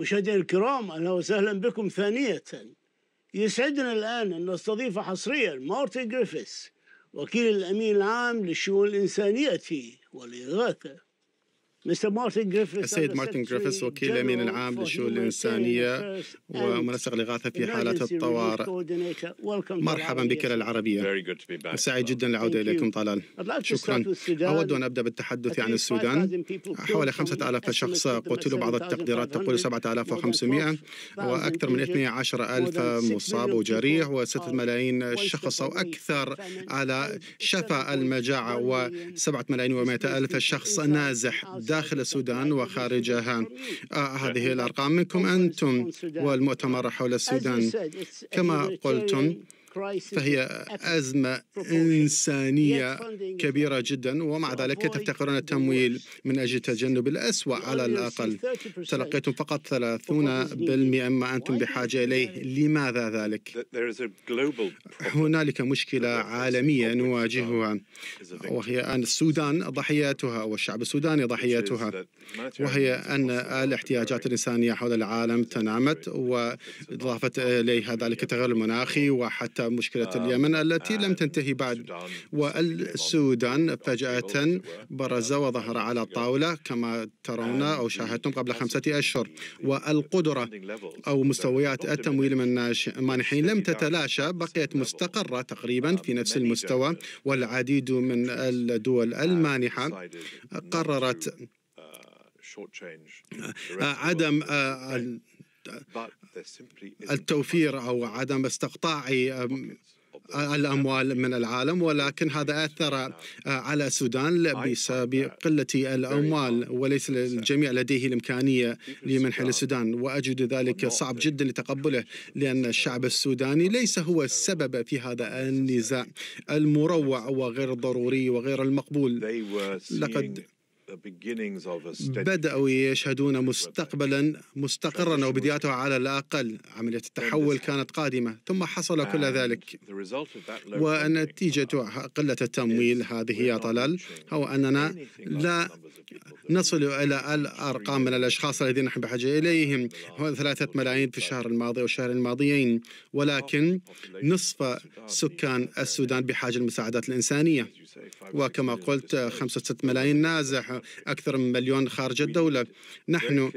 مشاهدينا الكرام اهلا وسهلا بكم ثانيه يسعدنا الان ان نستضيف حصريا مارتن جريفيث وكيل الامين العام للشؤون الانسانيه والاغاثه السيد مارتن جريفيث وكيل الأمين العام للشؤون الإنسانية ومنسق الإغاثة في حالات الطوارئ مرحبا بك للعربية سعيد جدا العودة إليكم طلال شكرا أود أن أبدأ بالتحدث عن السودان حوالي 5000 شخص قتلوا بعض التقديرات تقول 7500 وأكثر من 12000 مصاب وجريح و6 ملايين شخص أو أكثر على شفا المجاعة و7 ملايين و 100000 ألف شخص نازح داخل السودان وخارجها آه، هذه الأرقام منكم أنتم والمؤتمر حول السودان كما قلتم فهي أزمة إنسانية كبيرة جدا ومع ذلك تفتقرون التمويل من أجل تجنب الأسوأ على الأقل تلقيتم فقط 30% مما أنتم بحاجة إليه لماذا ذلك؟ هنالك مشكلة عالمية نواجهها um, وهي أن السودان ضحيتها والشعب السوداني ضحيتها وهي أن الاحتياجات الإنسانية حول العالم تنامت وإضافة إليها ذلك التغير المناخي وحتى مشكلة آه، اليمن التي لم آه، تنتهي بعد والسودان فجأة برز آه، وظهر على الطاولة كما ترون أو شاهدتم قبل خمسة أشهر والقدرة أو مستويات التمويل من مانحين لم تتلاشى بقيت مستقرة تقريبا uh, في نفس المستوى uh, والعديد من الدول uh, المانحة قررت عدم التوفير او عدم استقطاع الاموال من العالم ولكن هذا اثر على السودان بسبب قله الاموال وليس الجميع لديه الامكانيه لمنح السودان واجد ذلك صعب جدا لتقبله لان الشعب السوداني ليس هو السبب في هذا النزاع المروع وغير الضروري وغير المقبول لقد بدأوا يشهدون مستقبلا مستقرا أو بداياته على الأقل عملية التحول كانت قادمة ثم حصل كل ذلك ونتيجة uh, قلة التمويل هذه يا طلال هو أننا لا نصل إلى الأرقام من الأشخاص الذين نحن بحاجة إليهم هو ثلاثة ملايين في الشهر الماضي والشهر الماضيين ولكن نصف سكان السودان بحاجة للمساعدات الإنسانية وكما قلت خمسة ملايين نازح أكثر من مليون خارج الدولة نحن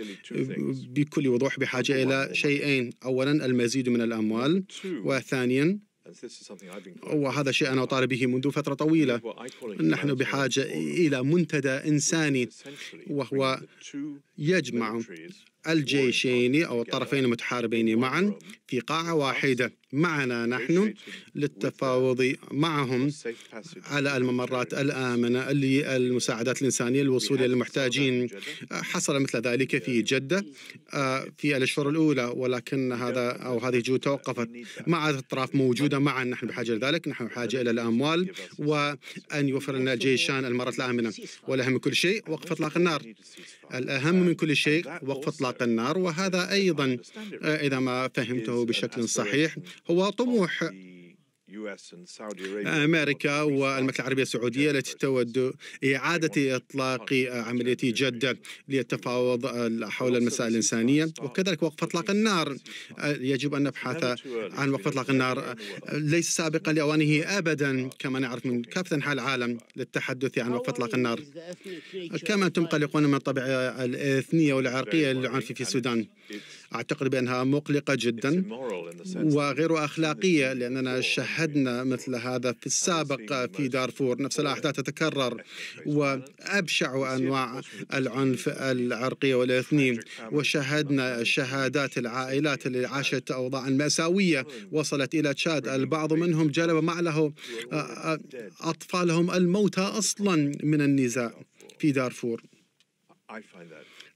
بكل وضوح بحاجة إلى شيئين أولا المزيد من الأموال وثانيا وهذا شيء أنا أطالب به منذ فترة طويلة نحن بحاجة إلى منتدى إنساني وهو يجمع الجيشين أو الطرفين المتحاربين معا في قاعة واحدة معنا نحن للتفاوض معهم على الممرات الآمنة للمساعدات الإنسانية للوصول إلى المحتاجين حصل مثل ذلك في جدة آه، في الأشهر الأولى ولكن هذا أو هذه الجهود توقفت مع الأطراف موجودة معا نحن بحاجة لذلك نحن بحاجة إلى الأموال وأن يوفر لنا الجيشان المرات الآمنة والأهم من كل شيء وقف إطلاق النار الأهم من كل شيء وقف إطلاق النار وهذا أيضا آه، إذا ما فهمته بشكل صحيح هو طموح آه، أمريكا والمملكة العربية السعودية التي تود إعادة إطلاق عملية جدة للتفاوض حول المسائل الإنسانية وكذلك وقف إطلاق النار آه، يجب أن نبحث عن وقف إطلاق النار ليس سابقا لأوانه أبدا كما نعرف من كافة أنحاء العالم للتحدث عن وقف إطلاق النار كما أنتم قلقون من الطبيعة الإثنية والعرقية للعنف في السودان أعتقد بأنها مقلقة جدا وغير أخلاقية لأننا شهدنا مثل هذا في السابق في دارفور نفس الأحداث تتكرر وأبشع أنواع العنف العرقي والإثني وشهدنا شهادات العائلات اللي عاشت أوضاعا مأساوية وصلت إلى تشاد البعض منهم جلب معه آه، آه، أطفالهم الموتى أصلا من النزاع في دارفور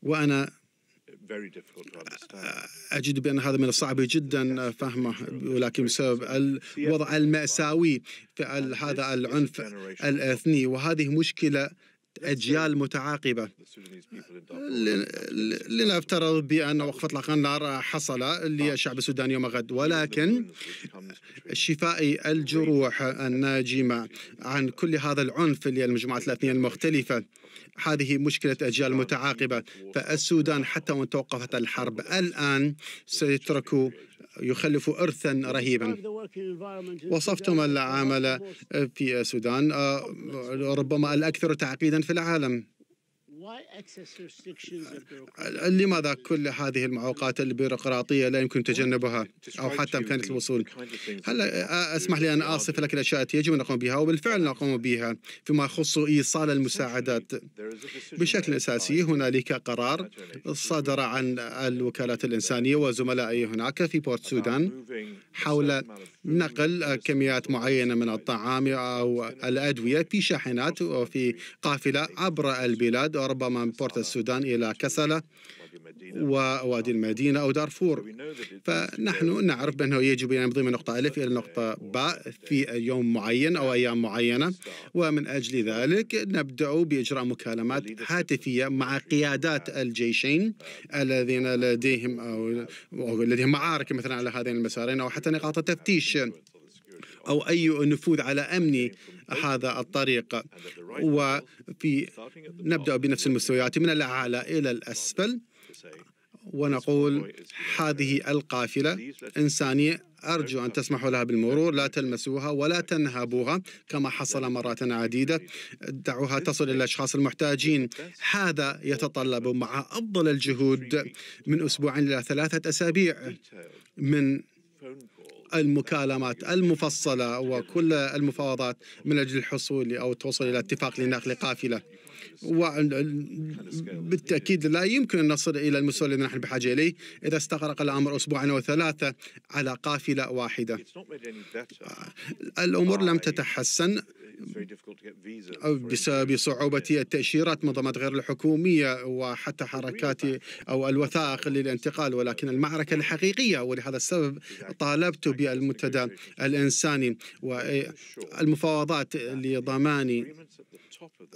وأنا أجد بأن هذا من الصعب جدا فهمه ولكن بسبب الوضع المأساوي في هذا العنف الإثني وهذه مشكلة أجيال متعاقبة لنفترض بأن وقفة اطلاق النار حصل للشعب السوداني يوم غد ولكن شفاء الجروح الناجمة عن كل هذا العنف للمجموعات الأثنية المختلفة هذه مشكلة أجيال متعاقبة فالسودان حتى وإن توقفت الحرب الآن سيترك يخلف إرثا رهيبا وصفتم العمل في السودان آه، ربما الأكثر تعقيدا في العالم لماذا كل هذه المعوقات البيروقراطية لا يمكن تجنبها أو حتى إمكانية الوصول هل أسمح لي أن أصف لك الأشياء التي يجب أن نقوم بها وبالفعل نقوم بها فيما يخص إيصال المساعدات بشكل أساسي هنالك قرار صدر عن الوكالات الإنسانية وزملائي هناك في بورت سودان حول نقل كميات معينة من الطعام أو الأدوية في شاحنات وفي قافلة عبر البلاد وربما من بورت السودان إلى كسلة ووادي المدينة أو دارفور فنحن نعرف بأنه يجب أن يمضي من نقطة ألف إلى نقطة باء في يوم معين أو أيام معينة ومن أجل ذلك نبدأ بإجراء مكالمات هاتفية مع قيادات الجيشين الذين لديهم أو, أو لديهم معارك مثلا على هذين المسارين أو حتى نقاط التفتيش أو أي نفوذ على أمن هذا الطريق وفي نبدأ بنفس المستويات من الأعلى إلى الأسفل ونقول هذه القافلة إنسانية أرجو أن تسمحوا لها بالمرور لا تلمسوها ولا تنهبوها كما حصل مرات عديدة دعوها تصل إلى الأشخاص المحتاجين هذا يتطلب مع أفضل الجهود من أسبوع إلى ثلاثة أسابيع من المكالمات المفصلة وكل المفاوضات من أجل الحصول أو التوصل إلى اتفاق لنقل قافلة وبالتأكيد لا يمكن أن نصل إلى المستوى الذي نحن بحاجة إليه إذا استغرق الأمر أسبوعين أو ثلاثة على قافلة واحدة الأمور لم تتحسن بسبب صعوبة التأشيرات منظمات غير الحكومية وحتى حركات أو الوثائق للانتقال ولكن المعركة الحقيقية ولهذا السبب طالبت بالمنتدى الإنساني والمفاوضات لضمان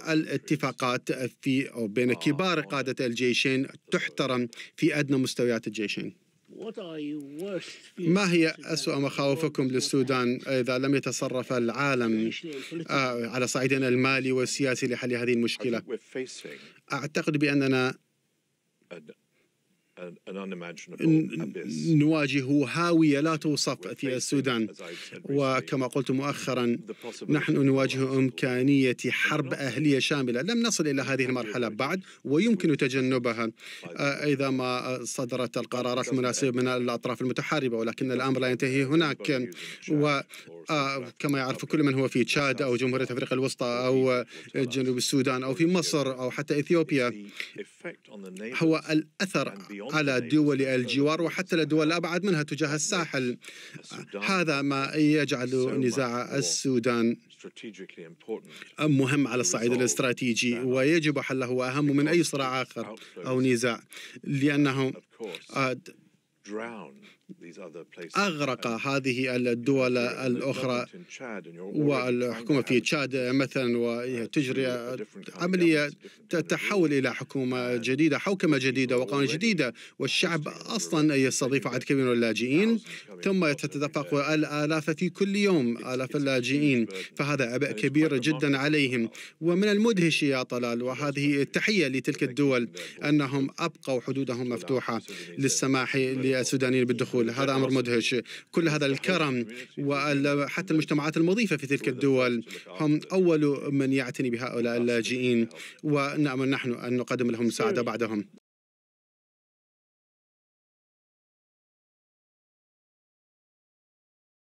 الاتفاقات في أو بين كبار قادة الجيشين تحترم في أدنى مستويات الجيشين ما هي أسوأ مخاوفكم للسودان إذا لم يتصرف العالم آه، على صعيدنا المالي والسياسي لحل هذه المشكلة؟ أعتقد بأننا نواجه هاوية لا توصف في السودان وكما قلت مؤخرا نحن نواجه إمكانية حرب أهلية شاملة لم نصل إلى هذه المرحلة بعد ويمكن تجنبها آه، إذا ما صدرت القرارات المناسبة من الأطراف المتحاربة ولكن الأمر لا ينتهي هناك وكما آه، يعرف كل من هو في تشاد أو جمهورية أفريقيا الوسطى أو جنوب السودان أو في مصر أو حتى إثيوبيا هو الأثر على دول الجوار وحتى الدول الأبعد منها تجاه الساحل هذا ما يجعل نزاع السودان مهم على الصعيد الاستراتيجي ويجب حله وأهم من أي صراع آخر أو نزاع لأنه آه، أغرق هذه الدول الأخرى والحكومة في تشاد مثلا وتجري عملية تحول إلى حكومة جديدة حوكمة جديدة وقوانين جديدة والشعب أصلا يستضيف عدد كبير من اللاجئين ثم تتدفق الآلاف في كل يوم آلاف اللاجئين فهذا عبء كبير جدا عليهم ومن المدهش يا طلال وهذه التحية لتلك الدول أنهم أبقوا حدودهم مفتوحة للسماح للسودانيين بالدخول الدول هذا أمر مدهش كل هذا الكرم وحتى المجتمعات المضيفة في تلك الدول هم أول من يعتني بهؤلاء اللاجئين ونأمل نحن أن نقدم لهم مساعدة بعدهم